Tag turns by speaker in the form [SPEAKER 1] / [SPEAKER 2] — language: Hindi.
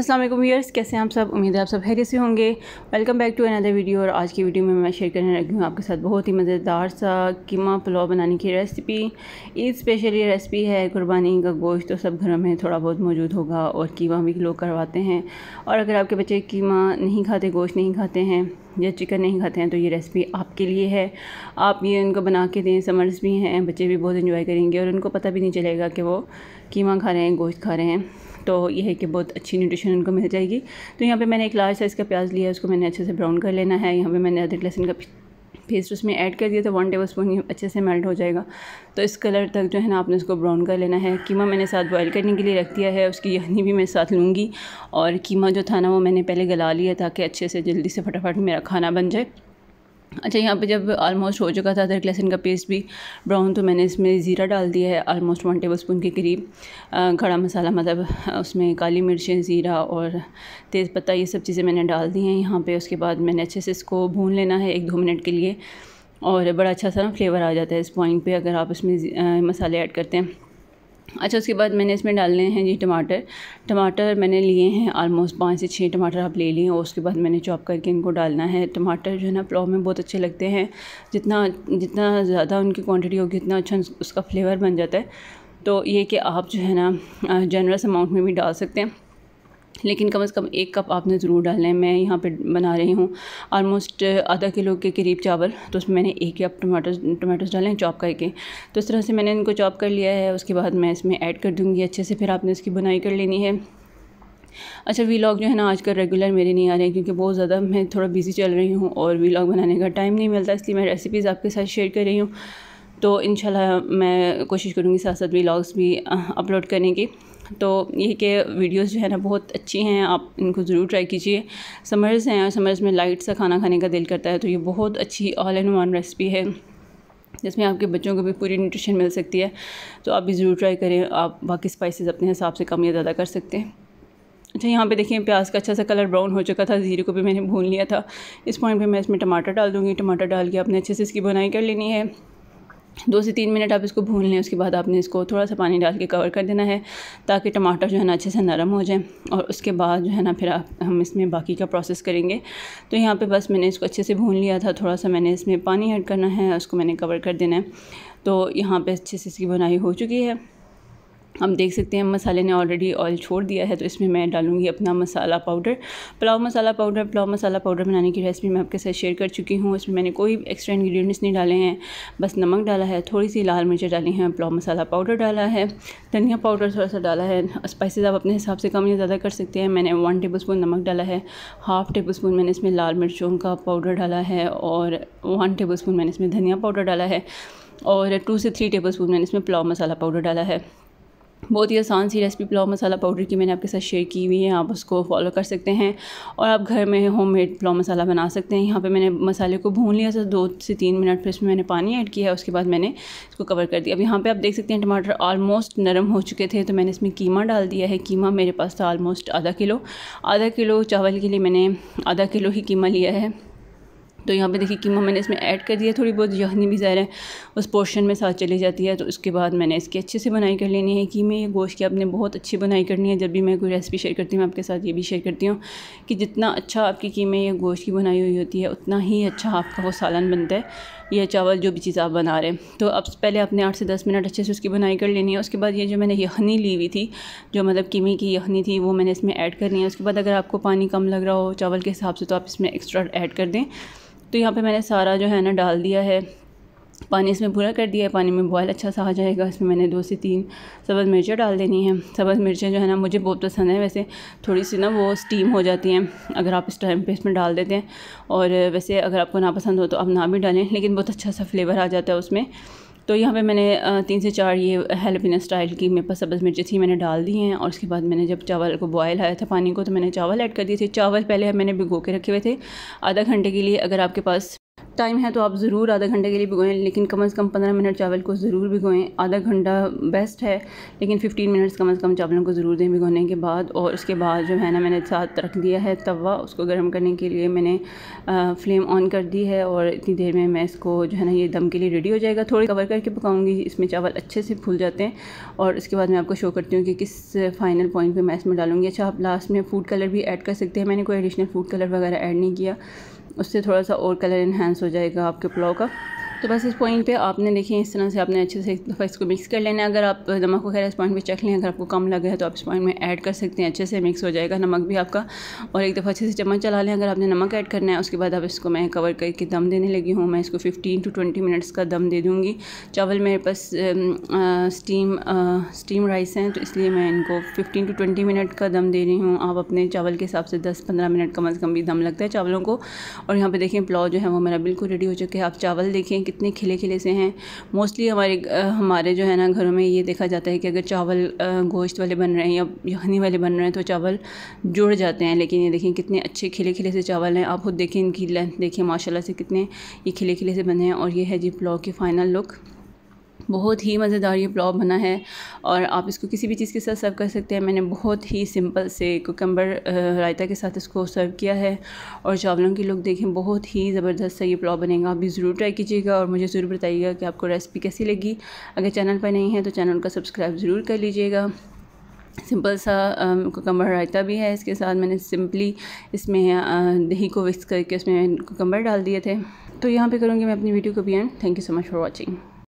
[SPEAKER 1] असलम वीयर्स कैसे हैं आप सब उम्मीद है आप सब हैरियत से होंगे welcome back to another video और आज की वीडियो में मैं शेयर करने लगी हूँ आपके साथ बहुत ही मज़ेदार सा कीमा पुलाव बनाने की रेसिपी ईद स्पेशल ये रेसिपी है कुर्बानी का गोश्त तो सब घरों में थोड़ा बहुत मौजूद होगा और कीमा भी लोग करवाते हैं और अगर आपके बच्चे कीमा नहीं खाते गोश्त नहीं खाते हैं या चिकन नहीं खाते हैं तो ये रेसिपी आपके लिए है आप ये उनको बना के दें समर्स भी हैं बच्चे भी बहुत इन्जॉय करेंगे और उनको पता भी नहीं चलेगा कि वो कीमा खा रहे हैं गोश्त खा रहे हैं तो ये है कि बहुत अच्छी न्यूट्रिशन उनको मिल जाएगी तो यहाँ पे मैंने एक लार्ज साइज़ का प्याज लिया है उसको मैंने अच्छे से ब्राउन कर लेना है यहाँ पे मैंने अदरक लहसुन का पेस्ट उसमें ऐड कर दिया तो वन टेबल स्पून अच्छे से मेल्ट हो जाएगा तो इस कलर तक जो है ना आपने उसको ब्राउन कर लेना है कीमा मैंने साथ बॉयल करने के लिए रख दिया है उसकी यहनी भी मैं साथ लूँगी और कीमा जो था ना वो मैंने पहले गला लिया ताकि अच्छे से जल्दी से फटाफट मेरा खाना बन जाए अच्छा यहाँ पे जब ऑलमोस्ट हो चुका था अदरक लहसन का पेस्ट भी ब्राउन तो मैंने इसमें ज़ीरा डाल दिया है ऑलमोस्ट वन टेबल स्पून के करीब खड़ा मसाला मतलब उसमें काली मिर्चें ज़ीरा और तेज़ पत्ता ये सब चीज़ें मैंने डाल दी हैं यहाँ पे उसके बाद मैंने अच्छे से इसको भून लेना है एक दो मिनट के लिए और बड़ा अच्छा सा ना फ्लेवर आ जाता है इस पॉइंट पर अगर आप इसमें मसाले ऐड करते हैं अच्छा उसके बाद मैंने इसमें डालने हैं जी टमाटर टमाटर मैंने लिए हैं आलमोस्ट पाँच से छः टमाटर आप ले लिए और उसके बाद मैंने चॉप करके इनको डालना है टमाटर जो है ना पुलाव में बहुत अच्छे लगते हैं जितना जितना ज़्यादा उनकी क्वांटिटी होगी उतना अच्छा उसका फ्लेवर बन जाता है तो ये कि आप जो है ना जनरस अमाउंट में भी डाल सकते हैं लेकिन कम से कम एक कप आपने ज़रूर डालना है मैं यहाँ पे बना रही हूँ आलमोस्ट आधा किलो के करीब चावल तो उसमें मैंने एक कप टमाटो टमाटोज डाले हैं चॉप करके तो इस तरह से मैंने इनको चॉप कर लिया है उसके बाद मैं इसमें ऐड कर दूँगी अच्छे से फिर आपने इसकी बुनाई कर लेनी है अच्छा वीलॉग जो है ना आजकल रेगुलर मेरे नहीं आ रहे क्योंकि बहुत ज़्यादा मैं थोड़ा बिजी चल रही हूँ और वीलॉग बनाने का टाइम नहीं मिलता इसलिए मैं रेसिपीज़ आपके साथ शेयर कर रही हूँ तो इन मैं कोशिश करूँगी साथ साथ वीलॉग्स भी अपलोड करने की तो ये कि वीडियोस जो है ना बहुत अच्छी हैं आप इनको ज़रूर ट्राई कीजिए समर्स हैं और समर्स में लाइट सा खाना खाने का दिल करता है तो ये बहुत अच्छी ऑल इन वन रेसिपी है जिसमें आपके बच्चों को भी पूरी न्यूट्रिशन मिल सकती है तो आप भी ज़रूर ट्राई करें आप बाकी स्पाइसेस अपने हिसाब से कम या ज़्यादा कर सकते हैं अच्छा यहाँ पे देखिए प्याज का अच्छा सा कलर ब्राउन हो चुका था ज़ीरे को भी मैंने भून लिया था इस पॉइंट पे मैं इसमें टमाटर डाल दूँगी टमाटर डाल के आपने अच्छे से इसकी बुनाई कर लेनी है दो से तीन मिनट आप इसको भून लें उसके बाद आपने इसको थोड़ा सा पानी डाल के कवर कर देना है ताकि टमाटर जो है ना अच्छे से नरम हो जाए और उसके बाद जो है ना फिर आप हम इसमें बाकी का प्रोसेस करेंगे तो यहाँ पे बस मैंने इसको अच्छे से भून लिया था थोड़ा सा मैंने इसमें पानी ऐड करना है उसको मैंने कवर कर देना है तो यहाँ पर अच्छे से इसकी बुनाई हो चुकी है हम देख सकते हैं मसाले ने ऑलरेडी ऑयल छोड़ दिया है तो इसमें मैं डालूंगी अपना masala powder pulao masala powder pulao masala powder बनाने की रेसिपी मैं आपके साथ शेयर कर चुकी हूँ इसमें मैंने कोई एक्स्ट्रा इंग्रेडिएंट्स नहीं डाले हैं बस नमक डाला है थोड़ी सी लाल मिर्चें डाली हैं पुलाव मसाला पाउडर डाला है धनिया पाउडर थोड़ा सा डाला है स्पाइसिस आप अपने हिसाब से कम या ज़्यादा कर सकते हैं मैंने वन टेबल स्पून नमक डाला है हाफ़ टेबल स्पून मैंने इसमें लाल मिर्चों का पाउडर डाला है और वन टेबल स्पून मैंने इसमें धनिया पाउडर डाला है और टू से थ्री टेबल स्पून मैंने इसमें पुलाव मसाला पाउडर डाला है बहुत ही आसान सी रेसिपी पुलाव मसाला पाउडर की मैंने आपके साथ शेयर की हुई है आप उसको फॉलो कर सकते हैं और आप घर में होम मेड पुलाव मसाला बना सकते हैं यहाँ पे मैंने मसाले को भून लिया था दो से तीन मिनट फिर इसमें मैंने पानी ऐड किया है उसके बाद मैंने इसको कवर कर दिया अब यहाँ पर आप देख सकते हैं टमाटर आलमोस्ट नरम हो चुके थे तो मैंने इसमें कीमा डाल दिया है कीमा मेरे पास था आलमोस्ट आधा किलो आधा किलो चावल के लिए मैंने आधा किलो ही कीमा लिया है तो यहाँ पे देखिए कीमा मैंने इसमें ऐड कर दिया थोड़ी बहुत यखनी भी ज़ाहिर है उस पोर्शन में साथ चली जाती है तो उसके बाद मैंने इसकी अच्छे से बनाई कर लेनी है कीमे या गोश्त की आपने बहुत अच्छी बनाई करनी है जब भी मैं कोई रेसिपी शेयर करती हूँ मैं आपके साथ ये भी शेयर करती हूँ कि जितना अच्छा आपकी कीमे या गोश्त की बनाई हुई होती है उतना ही अच्छा आपका वो सालन बनता है या चावल जो भी चीज़ आप बना रहे हैं तो अब पहले आपने आठ से दस मिनट अच्छे से उसकी बनाई कर लेनी है उसके बाद ये जो मैंने यखनी ली हुई थी जो मतलब कीमे की यखनी थी वो मैंने इसमें ऐड करनी है उसके बाद अगर आपको पानी कम लग रहा हो चावल के हिसाब से तो आप इसमें एक्स्ट्रा ऐड कर दें तो यहाँ पे मैंने सारा जो है ना डाल दिया है पानी इसमें भूरा कर दिया है पानी में बॉयल अच्छा सा आ जाएगा इसमें मैंने दो से तीन सब्ज़ मिर्चें डाल देनी है सब्ज़ मिर्चें जो है ना मुझे बहुत पसंद है वैसे थोड़ी सी ना वो स्टीम हो जाती हैं अगर आप इस टाइम पे इसमें डाल देते हैं और वैसे अगर आपको ना पसंद हो तो आप ना भी डालें लेकिन बहुत अच्छा सा फ्लेवर आ जाता है उसमें तो यहाँ पे मैंने तीन से चार ये हेलपिना स्टाइल की मेरे पास सब्ज़ मिर्ची थी मैंने डाल दी हैं और उसके बाद मैंने जब चावल को बॉयल आया था पानी को तो मैंने चावल ऐड कर दिए थे चावल पहले मैंने भिगो के रखे हुए थे आधा घंटे के लिए अगर आपके पास टाइम है तो आप ज़रूर आधा घंटे के लिए भिगोएं लेकिन कम से कम पंद्रह मिनट चावल को ज़रूर भिगोएं आधा घंटा बेस्ट है लेकिन फिफ्टीन मिनट्स कम से कम चावलों को ज़रूर दें भिगोने के बाद और उसके बाद जो है ना मैंने साथ रख दिया है तवा उसको गर्म करने के लिए मैंने आ, फ्लेम ऑन कर दी है और इतनी देर में मैं इसको जो है ना ये दम के लिए रेडी हो जाएगा थोड़ी कवर करके पकाऊँगी इसमें चावल अच्छे से फूल जाते हैं और इसके बाद मैं आपको शो करती हूँ कि किस फाइनल पॉइंट पर मैं इसमें डालूँगी अच्छा आप लास्ट में फूड कलर भी ऐड कर सकते हैं मैंने कोई एडिशनल फूड कलर वगैरह ऐड नहीं किया उससे थोड़ा सा और कलर इन्हेंस हो जाएगा आपके पुलाव का तो बस इस पॉइंट पे आपने देखिए इस तरह से आपने अच्छे से एक दफ़ा इसको मिक्स कर लेना है अगर आप नमक वगैरह इस पॉइंट पे चख लें अगर आपको कम लगे है तो आप इस पॉइंट में ऐड कर सकते हैं अच्छे से मिक्स हो जाएगा नमक भी आपका और एक दफ़ा अच्छे से चम्मच चला लें अगर आपने नमक ऐड करना है उसके बाद आप इसको मैं कवर करके दम देने लगी हूँ मैं इसको फिफ्टीन टू ट्वेंटी मिनट्स का दम दे दूँगी चावल मेरे पास स्टीम स्टीम राइस हैं तो इसलिए मैं इनको फिफ्टीन टू ट्वेंटी मिनट का दम दे रही हूँ आप अपने चावल के हिसाब से दस पंद्रह मिनट कम अज़ कम भी दम लगता है चावलों को और यहाँ पर देखें पुलाव जो है वो मेरा बिल्कुल रेडी हो चुका है आप चावल देखें कितने खिले खिले से हैं मोस्टली हमारे हमारे जो है ना घरों में ये देखा जाता है कि अगर चावल गोश्त वाले बन रहे हैं या यखनी वाले बन रहे हैं तो चावल जुड़ जाते हैं लेकिन ये देखें कितने अच्छे खिले खिले से चावल हैं आप खुद देखें इनकी लेंथ देखें माशाल्लाह से कितने ये खिले खिले से बने हैं और ये है जी पुलाव की फ़ाइनल लुक बहुत ही मज़ेदार ये पुलाव बना है और आप इसको किसी भी चीज़ के साथ सर्व कर सकते हैं मैंने बहुत ही सिंपल से कोकम्बर रायता के साथ इसको सर्व किया है और चावलों के लोग देखें बहुत ही ज़बरदस्त सा ये पुलाव बनेगा आप भी ज़रूर ट्राई कीजिएगा और मुझे ज़रूर बताइएगा कि आपको रेसिपी कैसी लगी अगर चैनल पर नहीं है तो चैनल का सब्सक्राइब ज़रूर कर लीजिएगा सिंपल सा कोकम्बर रायता भी है इसके साथ मैंने सिंपली इसमें दही को विक्स करके उसमें कोकम्बर डाल दिए थे तो यहाँ पे करूँगी मैं अपनी वीडियो को भी and thank you so much for watching